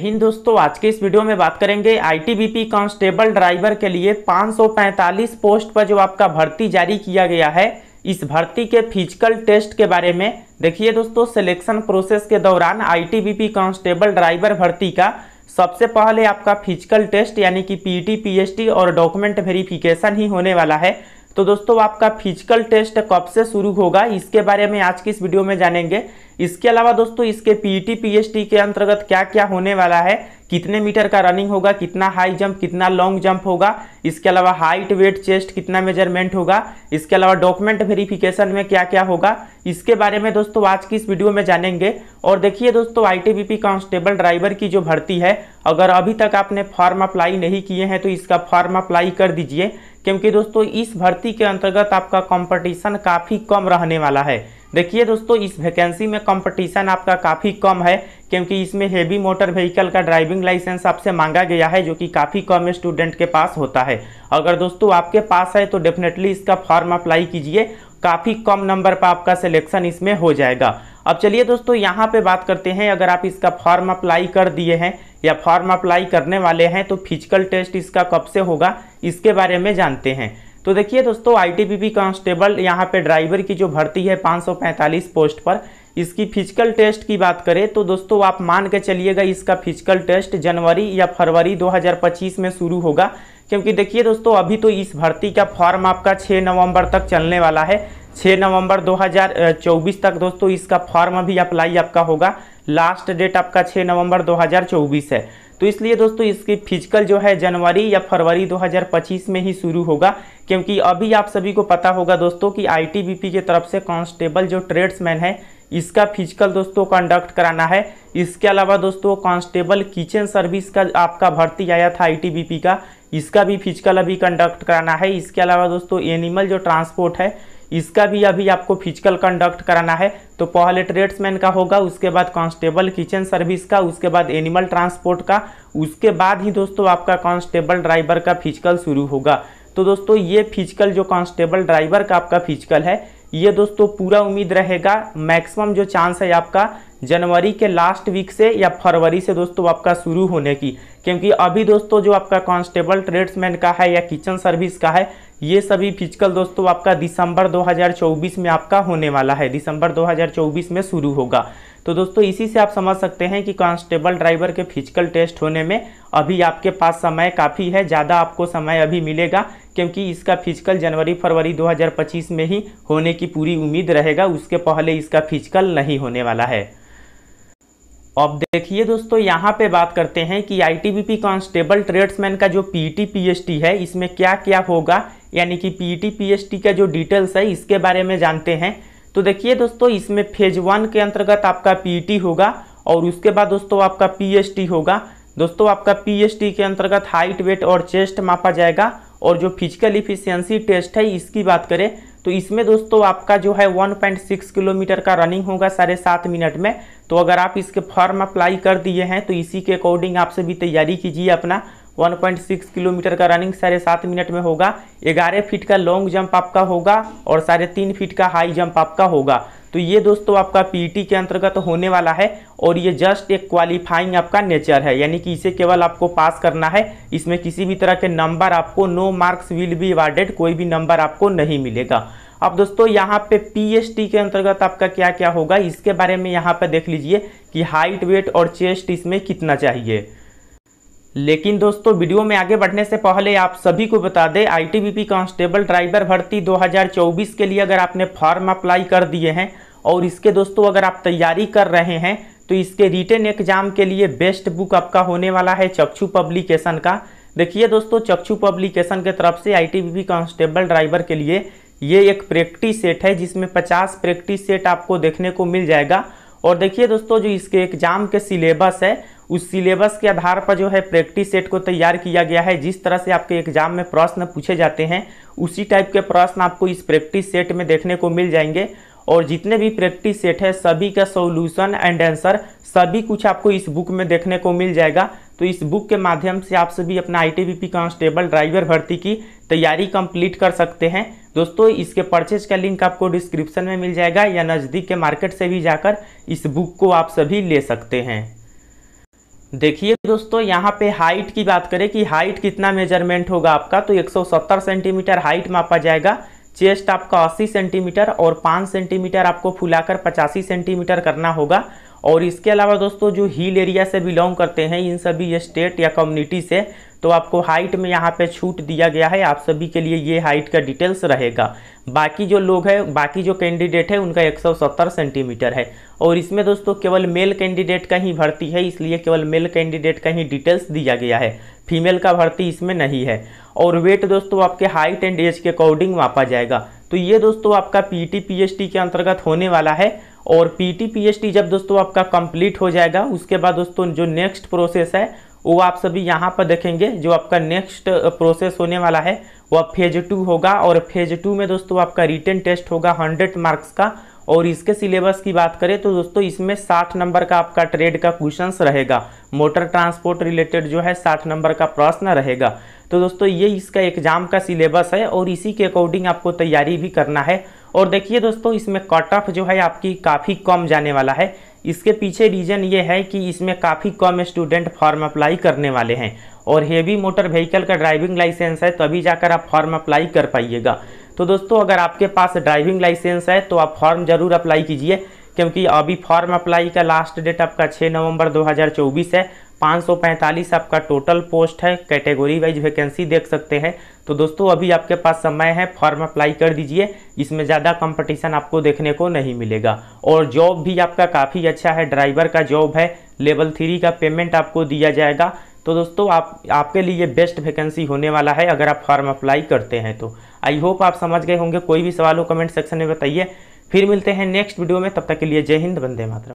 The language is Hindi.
हिंद दोस्तों आज के इस वीडियो में बात करेंगे आईटीबीपी कांस्टेबल ड्राइवर के लिए 545 पोस्ट पर जो आपका भर्ती जारी किया गया है इस भर्ती के फिजिकल टेस्ट के बारे में देखिए दोस्तों सिलेक्शन प्रोसेस के दौरान आईटीबीपी कांस्टेबल ड्राइवर भर्ती का सबसे पहले आपका फिजिकल टेस्ट यानी कि पीटी टी e और डॉक्यूमेंट वेरिफिकेशन ही होने वाला है तो दोस्तों आपका फिजिकल टेस्ट कब से शुरू होगा इसके बारे में आज की इस वीडियो में जानेंगे इसके अलावा दोस्तों इसके पीईटी पीएचटी e के अंतर्गत क्या क्या होने वाला है कितने मीटर का रनिंग होगा कितना हाई जंप कितना लॉन्ग जंप होगा इसके अलावा हाइट वेट चेस्ट कितना मेजरमेंट होगा इसके अलावा डॉक्यूमेंट वेरिफिकेशन में क्या क्या होगा इसके बारे में दोस्तों आज की इस वीडियो में जानेंगे और देखिए दोस्तों आईटीबीपी कांस्टेबल ड्राइवर की जो भर्ती है अगर अभी तक आपने फॉर्म अप्लाई नहीं किए हैं तो इसका फॉर्म अप्लाई कर दीजिए क्योंकि दोस्तों इस भर्ती के अंतर्गत आपका कंपटीशन काफ़ी कम रहने वाला है देखिए दोस्तों इस वैकेंसी में कंपटीशन आपका काफ़ी कम है क्योंकि इसमें हेवी मोटर व्हीकल का ड्राइविंग लाइसेंस आपसे मांगा गया है जो कि काफ़ी कम स्टूडेंट के पास होता है अगर दोस्तों आपके पास है तो डेफिनेटली इसका फॉर्म अप्लाई कीजिए काफ़ी कम नंबर पर आपका सिलेक्शन इसमें हो जाएगा अब चलिए दोस्तों यहाँ पे बात करते हैं अगर आप इसका फॉर्म अप्लाई कर दिए हैं या फॉर्म अप्लाई करने वाले हैं तो फिजिकल टेस्ट इसका कब से होगा इसके बारे में जानते हैं तो देखिए दोस्तों आईटीबीपी कांस्टेबल यहाँ पे ड्राइवर की जो भर्ती है 545 पोस्ट पर इसकी फिजिकल टेस्ट की बात करें तो दोस्तों आप मान के चलिएगा इसका फिजिकल टेस्ट जनवरी या फरवरी 2025 में शुरू होगा क्योंकि देखिए दोस्तों अभी तो इस भर्ती का फॉर्म आपका 6 नवंबर तक चलने वाला है 6 नवंबर 2024 तक दोस्तों इसका फॉर्म अभी अप्लाई आपका होगा लास्ट डेट आपका 6 नवंबर 2024 है तो इसलिए दोस्तों इसकी फिजिकल जो है जनवरी या फरवरी 2025 में ही शुरू होगा क्योंकि अभी आप सभी को पता होगा दोस्तों कि आईटीबीपी के तरफ से कांस्टेबल जो ट्रेड्समैन है इसका फिजिकल दोस्तों कंडक्ट कराना है इसके अलावा दोस्तों कांस्टेबल किचन सर्विस का आपका भर्ती आया था आईटीबीपी का इसका भी फिजिकल अभी कंडक्ट कराना है इसके अलावा दोस्तों एनिमल जो ट्रांसपोर्ट है इसका भी अभी आपको फिजिकल कंडक्ट कराना है तो पहले ट्रेड्समैन का होगा उसके बाद कांस्टेबल किचन सर्विस का उसके बाद एनिमल ट्रांसपोर्ट का उसके बाद ही दोस्तों आपका कांस्टेबल ड्राइवर का फिजिकल शुरू होगा तो दोस्तों ये फिजिकल जो कांस्टेबल ड्राइवर का आपका फिजिकल है ये दोस्तों पूरा उम्मीद रहेगा मैक्सिमम जो चांस है आपका जनवरी के लास्ट वीक से या फरवरी से दोस्तों आपका शुरू होने की क्योंकि अभी दोस्तों जो आपका कांस्टेबल ट्रेड्समैन का है या किचन सर्विस का है ये सभी फिजिकल दोस्तों आपका दिसंबर 2024 में आपका होने वाला है दिसंबर 2024 में शुरू होगा तो दोस्तों इसी से आप समझ सकते हैं कि कांस्टेबल ड्राइवर के फिजिकल टेस्ट होने में अभी आपके पास समय काफ़ी है ज़्यादा आपको समय अभी मिलेगा क्योंकि इसका फिजिकल जनवरी फरवरी 2025 में ही होने की पूरी उम्मीद रहेगा उसके पहले इसका फिजिकल नहीं होने वाला है अब देखिए दोस्तों यहाँ पे बात करते हैं कि आईटीबीपी कांस्टेबल ट्रेड्समैन का जो पीईटी पीएचटी है इसमें क्या क्या होगा यानी कि पीईटी पीएचटी का जो डिटेल्स है इसके बारे में जानते हैं तो देखिए दोस्तों इसमें फेज वन के अंतर्गत आपका टी होगा और उसके बाद दोस्तों आपका टी होगा दोस्तों आपका टी के अंतर्गत हाइट वेट और चेस्ट मापा जाएगा और जो फिजिकल इफिशियंसी टेस्ट है इसकी बात करें तो इसमें दोस्तों आपका जो है 1.6 किलोमीटर का रनिंग होगा साढ़े सात मिनट में तो अगर आप इसके फॉर्म अप्लाई कर दिए हैं तो इसी के अकॉर्डिंग आपसे भी तैयारी कीजिए अपना 1.6 किलोमीटर का रनिंग साढ़े सात मिनट में होगा ग्यारह फीट का लॉन्ग जंप आपका होगा और साढ़े तीन फीट का हाई जंप आपका होगा तो ये दोस्तों आपका पीटी e के अंतर्गत तो होने वाला है और ये जस्ट एक क्वालिफाइंग आपका नेचर है यानी कि इसे केवल आपको पास करना है इसमें किसी भी तरह के नंबर आपको no marks will be awarded कोई भी नंबर आपको नहीं मिलेगा अब दोस्तों यहाँ पे पीएसटी के अंतर्गत आपका क्या क्या होगा इसके बारे में यहाँ पर देख लीजिए कि हाइट वेट और चेस्ट इसमें कितना चाहिए लेकिन दोस्तों वीडियो में आगे बढ़ने से पहले आप सभी को बता दें आईटीबीपी कांस्टेबल ड्राइवर भर्ती 2024 के लिए अगर आपने फॉर्म अप्लाई कर दिए हैं और इसके दोस्तों अगर आप तैयारी कर रहे हैं तो इसके रिटर्न एग्जाम के लिए बेस्ट बुक आपका होने वाला है चक्षु पब्लिकेशन का देखिए दोस्तों चक्षु पब्लिकेशन के तरफ से आईटीबीपी कांस्टेबल ड्राइवर के लिए ये एक प्रैक्टिस सेट है जिसमें 50 प्रैक्टिस सेट आपको देखने को मिल जाएगा और देखिए दोस्तों जो इसके एग्जाम के सिलेबस है उस सिलेबस के आधार पर जो है प्रैक्टिस सेट को तैयार किया गया है जिस तरह से आपके एग्जाम में प्रश्न पूछे जाते हैं उसी टाइप के प्रश्न आपको इस प्रैक्टिस सेट में देखने को मिल जाएंगे और जितने भी प्रैक्टिस सेट है सभी का सॉल्यूशन एंड आंसर सभी कुछ आपको इस बुक में देखने को मिल जाएगा तो इस बुक के माध्यम से आप सभी अपना आई कांस्टेबल ड्राइवर भर्ती की तैयारी कंप्लीट कर सकते हैं दोस्तों इसके परचेज का लिंक आपको डिस्क्रिप्शन में मिल जाएगा या नज़दीक के मार्केट से भी जाकर इस बुक को आप सभी ले सकते हैं देखिए दोस्तों यहाँ पे हाइट की बात करें कि हाइट कितना मेजरमेंट होगा आपका तो 170 सेंटीमीटर हाइट मापा जाएगा चेस्ट आपका 80 सेंटीमीटर और 5 सेंटीमीटर आपको फुलाकर 85 सेंटीमीटर करना होगा और इसके अलावा दोस्तों जो हिल एरिया से बिलोंग करते हैं इन सभी स्टेट या कम्युनिटी से तो आपको हाइट में यहाँ पे छूट दिया गया है आप सभी के लिए ये हाइट का डिटेल्स रहेगा बाकी जो लोग हैं बाकी जो कैंडिडेट है उनका 170 सेंटीमीटर है और इसमें दोस्तों केवल मेल कैंडिडेट का ही भर्ती है इसलिए केवल मेल कैंडिडेट का ही डिटेल्स दिया गया है फीमेल का भर्ती इसमें नहीं है और वेट दोस्तों आपके हाइट एंड एज के अकॉर्डिंग मापा जाएगा तो ये दोस्तों आपका पीटी पीएचडी के अंतर्गत होने वाला है और पीटी पीएचडी जब दोस्तों आपका कंप्लीट हो जाएगा उसके बाद दोस्तों जो नेक्स्ट प्रोसेस है वो आप सभी यहाँ पर देखेंगे जो आपका नेक्स्ट प्रोसेस होने वाला है वह फेज टू होगा और फेज टू में दोस्तों आपका रिटर्न टेस्ट होगा हंड्रेड मार्क्स का और इसके सिलेबस की बात करें तो दोस्तों इसमें साठ नंबर का आपका ट्रेड का क्वेश्चन रहेगा मोटर ट्रांसपोर्ट रिलेटेड जो है साठ नंबर का प्रश्न रहेगा तो दोस्तों ये इसका एग्जाम का सिलेबस है और इसी के अकॉर्डिंग आपको तैयारी भी करना है और देखिए दोस्तों इसमें कट ऑफ जो है आपकी काफ़ी कम जाने वाला है इसके पीछे रीज़न ये है कि इसमें काफ़ी कम स्टूडेंट फॉर्म अप्लाई करने वाले हैं और हेवी मोटर व्हीकल का ड्राइविंग लाइसेंस है तभी जाकर आप फॉर्म अप्लाई कर पाइएगा तो दोस्तों अगर आपके पास ड्राइविंग लाइसेंस है तो आप फॉर्म ज़रूर अप्लाई कीजिए क्योंकि अभी फॉर्म अप्लाई का लास्ट डेट आपका 6 नवंबर 2024 है 545 आपका टोटल पोस्ट है कैटेगरी वाइज वैकेंसी देख सकते हैं तो दोस्तों अभी आपके पास समय है फॉर्म अप्लाई कर दीजिए इसमें ज़्यादा कंपटीशन आपको देखने को नहीं मिलेगा और जॉब भी आपका काफ़ी अच्छा है ड्राइवर का जॉब है लेवल थ्री का पेमेंट आपको दिया जाएगा तो दोस्तों आप आपके लिए बेस्ट वैकेंसी होने वाला है अगर आप फॉर्म अप्लाई करते हैं तो आई होप आप समझ गए होंगे कोई भी सवाल हो कमेंट सेक्शन में बताइए फिर मिलते हैं नेक्स्ट वीडियो में तब तक के लिए जय हिंद वंदे मातरम